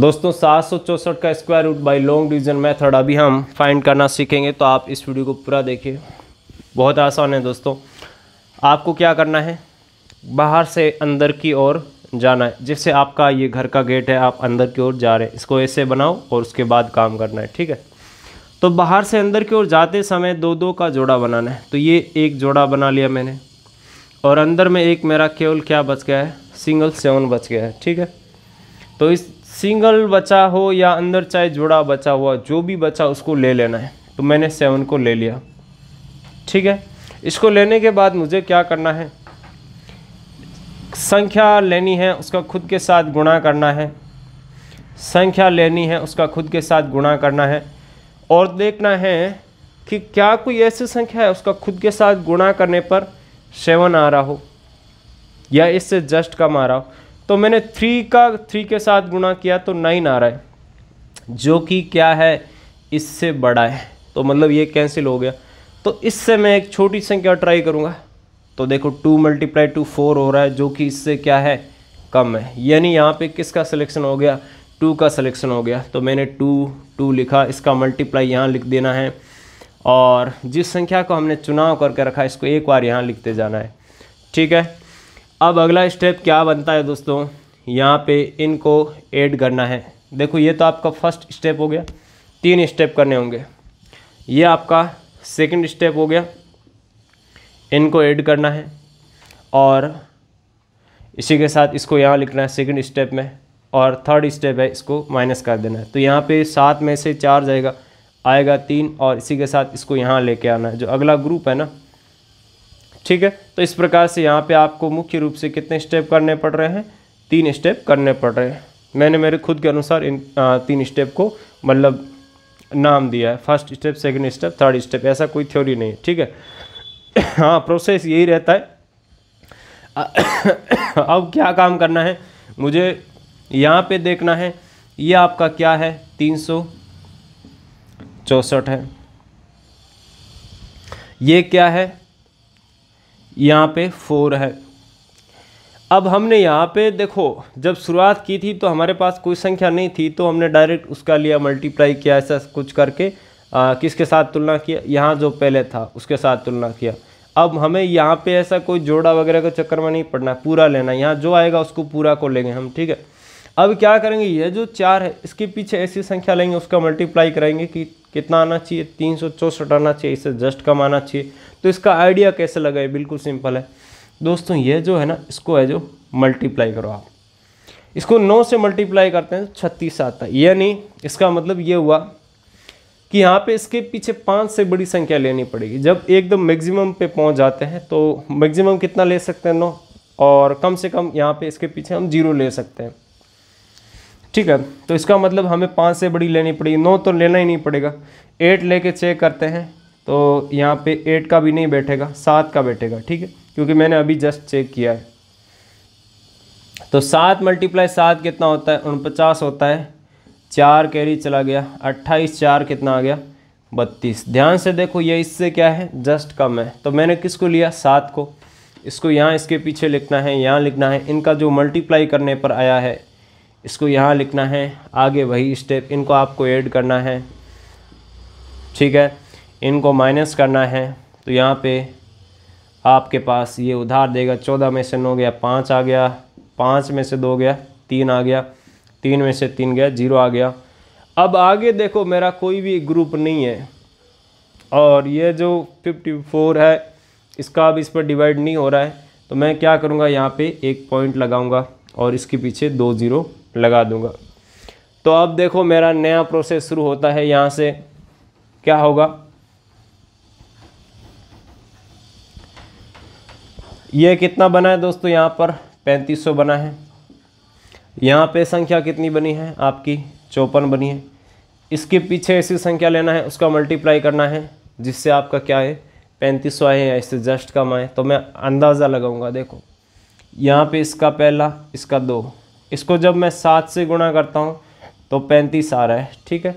दोस्तों सात का square root by long division method अभी हम फाइंड करना सीखेंगे तो आप इस वीडियो को पूरा देखिए बहुत आसान है दोस्तों आपको क्या करना है बाहर से अंदर की ओर जाना है जिससे आपका ये घर का गेट है आप अंदर की ओर जा रहे हैं इसको ऐसे बनाओ और उसके बाद काम करना है ठीक है तो बाहर से अंदर की ओर जाते समय दो दो का जोड़ा बनाना है तो ये एक जोड़ा बना लिया मैंने और अंदर में एक मेरा केवल क्या बच गया है सिंगल सेवन बच गया है ठीक है तो इस सिंगल बचा हो या अंदर चाहे जोड़ा बचा हुआ जो भी बचा उसको ले लेना है तो मैंने सेवन को ले लिया ठीक है इसको लेने के बाद मुझे क्या करना है संख्या लेनी है उसका खुद के साथ गुणा करना है संख्या लेनी है उसका खुद के साथ गुणा करना है और देखना है कि क्या कोई ऐसी संख्या है उसका खुद के साथ गुणा करने पर सेवन आ रहा हो या इससे जस्ट कम आ रहा हो तो मैंने थ्री का थ्री के साथ गुणा किया तो नाइन आ रहा है जो कि क्या है इससे बड़ा है तो मतलब ये कैंसिल हो गया तो इससे मैं एक छोटी संख्या ट्राई करूँगा तो देखो टू मल्टीप्लाई टू फोर हो रहा है जो कि इससे क्या है कम है यानी यहाँ पे किसका सिलेक्शन हो गया टू का सिलेक्शन हो गया तो मैंने टू टू लिखा इसका मल्टीप्लाई यहाँ लिख देना है और जिस संख्या को हमने चुनाव करके रखा इसको एक बार यहाँ लिखते जाना है ठीक है अब अगला स्टेप क्या बनता है दोस्तों यहाँ पे इनको ऐड करना है देखो ये तो आपका फर्स्ट स्टेप हो गया तीन स्टेप करने होंगे ये आपका सेकंड स्टेप हो गया इनको ऐड करना है और इसी के साथ इसको यहाँ लिखना है सेकंड स्टेप में और थर्ड स्टेप है इसको माइनस कर देना है तो यहाँ पे सात में से चार जाएगा आएगा तीन और इसी के साथ इसको यहाँ लेके आना है जो अगला ग्रुप है ना ठीक है तो इस प्रकार से यहाँ पे आपको मुख्य रूप से कितने स्टेप करने पड़ रहे हैं तीन स्टेप करने पड़ रहे हैं मैंने मेरे खुद के अनुसार इन आ, तीन स्टेप को मतलब नाम दिया है first step second step third step ऐसा कोई थ्योरी नहीं है ठीक है हाँ प्रोसेस यही रहता है अब क्या काम करना है मुझे यहाँ पे देखना है ये आपका क्या है तीन सौ चौसठ है ये क्या है यहाँ पे फोर है अब हमने यहाँ पे देखो जब शुरुआत की थी तो हमारे पास कोई संख्या नहीं थी तो हमने डायरेक्ट उसका लिया मल्टीप्लाई किया ऐसा कुछ करके आ, किसके साथ तुलना किया यहाँ जो पहले था उसके साथ तुलना किया अब हमें यहाँ पे ऐसा कोई जोड़ा वगैरह का चक्कर में नहीं पड़ना पूरा लेना यहाँ जो आएगा उसको पूरा को लेंगे हम ठीक है अब क्या करेंगे ये जो चार है इसके पीछे ऐसी संख्या लेंगे उसका मल्टीप्लाई करेंगे कि कितना आना चाहिए तीन आना चाहिए इससे जस्ट कम आना चाहिए तो इसका आइडिया कैसे लगाए बिल्कुल सिंपल है दोस्तों ये जो है ना इसको है जो मल्टीप्लाई करो आप इसको नौ से मल्टीप्लाई करते हैं तो छत्तीस आता है यानी इसका मतलब ये हुआ कि यहाँ पे इसके पीछे पाँच से बड़ी संख्या लेनी पड़ेगी जब एकदम मैक्सिमम पे पहुँच जाते हैं तो मैक्सिमम कितना ले सकते हैं नौ और कम से कम यहाँ पे इसके पीछे हम जीरो ले सकते हैं ठीक है तो इसका मतलब हमें पाँच से बड़ी लेनी पड़ेगी नौ तो लेना ही नहीं पड़ेगा एट लेके चेक करते हैं तो यहाँ पे एट का भी नहीं बैठेगा सात का बैठेगा ठीक है क्योंकि मैंने अभी जस्ट चेक किया है तो सात मल्टीप्लाई सात कितना होता है उनपचास होता है चार कैरी चला गया अट्ठाईस चार कितना आ गया बत्तीस ध्यान से देखो ये इससे क्या है जस्ट कम है तो मैंने किसको लिया सात को इसको यहाँ इसके पीछे लिखना है यहाँ लिखना है इनका जो मल्टीप्लाई करने पर आया है इसको यहाँ लिखना है आगे वही स्टेप इनको आपको ऐड करना है ठीक है इनको माइनस करना है तो यहाँ पे आपके पास ये उधार देगा चौदह में से नौ गया पाँच आ गया पाँच में से दो गया तीन आ गया तीन में से तीन गया जीरो आ गया अब आगे देखो मेरा कोई भी ग्रुप नहीं है और ये जो फिफ्टी फोर है इसका अब इस पर डिवाइड नहीं हो रहा है तो मैं क्या करूँगा यहाँ पे एक पॉइंट लगाऊँगा और इसके पीछे दो ज़ीरो लगा दूंगा तो अब देखो मेरा नया प्रोसेस शुरू होता है यहाँ से क्या होगा ये कितना बना है दोस्तों यहाँ पर 3500 बना है यहाँ पे संख्या कितनी बनी है आपकी चौपन बनी है इसके पीछे ऐसी संख्या लेना है उसका मल्टीप्लाई करना है जिससे आपका क्या है पैंतीस सौ आए या इससे जस्ट कम आए तो मैं अंदाज़ा लगाऊंगा देखो यहाँ पे इसका पहला इसका दो इसको जब मैं सात से गुणा करता हूँ तो पैंतीस आ रहा है ठीक है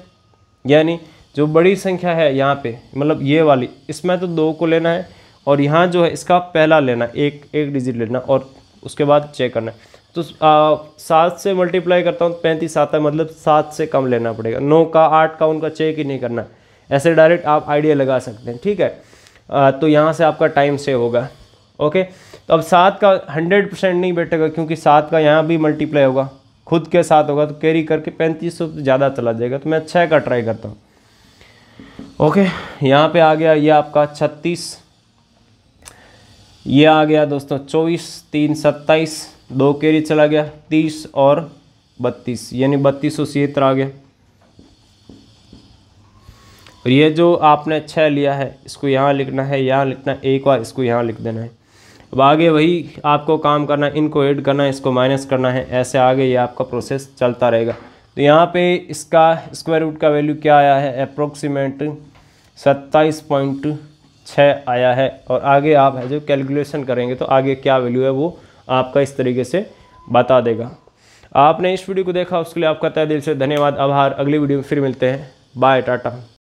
यानी जो बड़ी संख्या है यहाँ पे मतलब ये वाली इसमें तो दो को लेना है और यहाँ जो है इसका पहला लेना एक एक डिजिट लेना और उसके बाद चेक करना है तो सात से मल्टीप्लाई करता हूँ तो पैंतीस आता है मतलब सात से कम लेना पड़ेगा नौ का आठ का उनका चेक ही नहीं करना ऐसे डायरेक्ट आप आइडिया लगा सकते हैं ठीक है आ, तो यहाँ से आपका टाइम सेव होगा ओके तो अब सात का हंड्रेड परसेंट नहीं बैठेगा क्योंकि सात का यहाँ भी मल्टीप्लाई होगा खुद के साथ होगा तो कैरी करके पैंतीस सौ ज़्यादा चला जाएगा तो मैं छः का ट्राई करता हूँ ओके यहाँ पे आ गया ये आपका छत्तीस ये आ गया दोस्तों चौबीस तीन सत्ताईस दो कैरी चला गया तीस और बत्तीस यानी बत्तीस सौ सीतर आ गया और ये जो आपने छः लिया है इसको यहाँ लिखना है यहाँ लिखना है एक बार इसको यहाँ लिख देना है अब आगे वही आपको काम करना है इनको ऐड करना है इसको माइनस करना है ऐसे आगे ये आपका प्रोसेस चलता रहेगा तो यहाँ पे इसका स्क्वायर रूट का वैल्यू क्या आया है अप्रोक्सीमेट सत्ताईस पॉइंट छः आया है और आगे आप है जो कैलकुलेशन करेंगे तो आगे क्या वैल्यू है वो आपका इस तरीके से बता देगा आपने इस वीडियो को देखा उसके लिए आपका तय दिल से धन्यवाद आभार अगली वीडियो में फिर मिलते हैं बाय टाटा